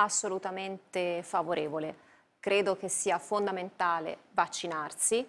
assolutamente favorevole. Credo che sia fondamentale vaccinarsi,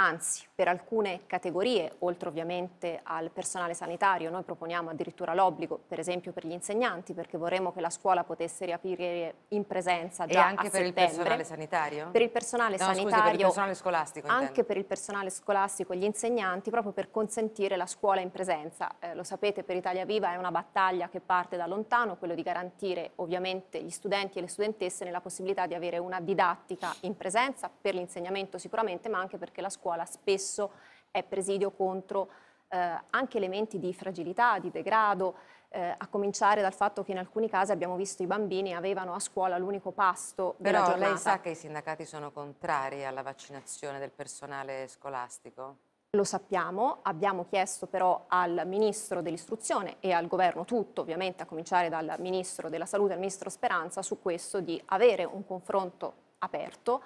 Anzi, per alcune categorie, oltre ovviamente al personale sanitario, noi proponiamo addirittura l'obbligo, per esempio per gli insegnanti, perché vorremmo che la scuola potesse riaprire in presenza già a e anche per il personale sanitario? Per il personale no, sanitario, scusi, per il personale scolastico. Anche per il personale scolastico e gli insegnanti, proprio per consentire la scuola in presenza. Eh, lo sapete, per Italia Viva è una battaglia che parte da lontano, quello di garantire ovviamente gli studenti e le studentesse nella possibilità di avere una didattica in presenza, per l'insegnamento sicuramente, ma anche perché la scuola scuola spesso è presidio contro eh, anche elementi di fragilità, di degrado, eh, a cominciare dal fatto che in alcuni casi abbiamo visto i bambini avevano a scuola l'unico pasto Però della giornata. lei sa che i sindacati sono contrari alla vaccinazione del personale scolastico? Lo sappiamo, abbiamo chiesto però al Ministro dell'Istruzione e al Governo tutto, ovviamente a cominciare dal Ministro della Salute e al Ministro Speranza, su questo di avere un confronto aperto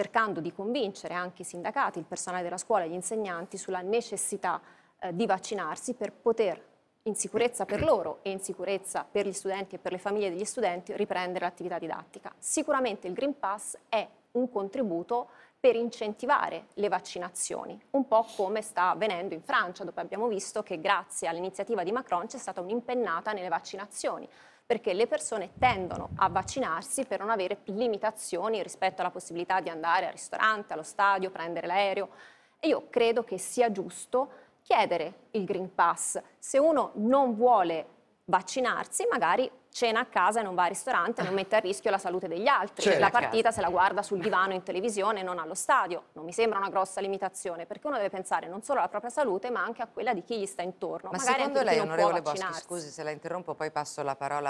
cercando di convincere anche i sindacati, il personale della scuola e gli insegnanti sulla necessità eh, di vaccinarsi per poter in sicurezza per loro e in sicurezza per gli studenti e per le famiglie degli studenti riprendere l'attività didattica. Sicuramente il Green Pass è un contributo per incentivare le vaccinazioni, un po' come sta avvenendo in Francia, dove abbiamo visto che grazie all'iniziativa di Macron c'è stata un'impennata nelle vaccinazioni, perché le persone tendono a vaccinarsi per non avere limitazioni rispetto alla possibilità di andare al ristorante, allo stadio, prendere l'aereo. E io credo che sia giusto chiedere il Green Pass. Se uno non vuole vaccinarsi, magari cena a casa e non va al ristorante, non mette a rischio la salute degli altri. Cioè, la partita se la guarda sul divano in televisione e non allo stadio. Non mi sembra una grossa limitazione, perché uno deve pensare non solo alla propria salute, ma anche a quella di chi gli sta intorno. Ma magari secondo lei, onorevole Boschi, scusi se la interrompo, poi passo la parola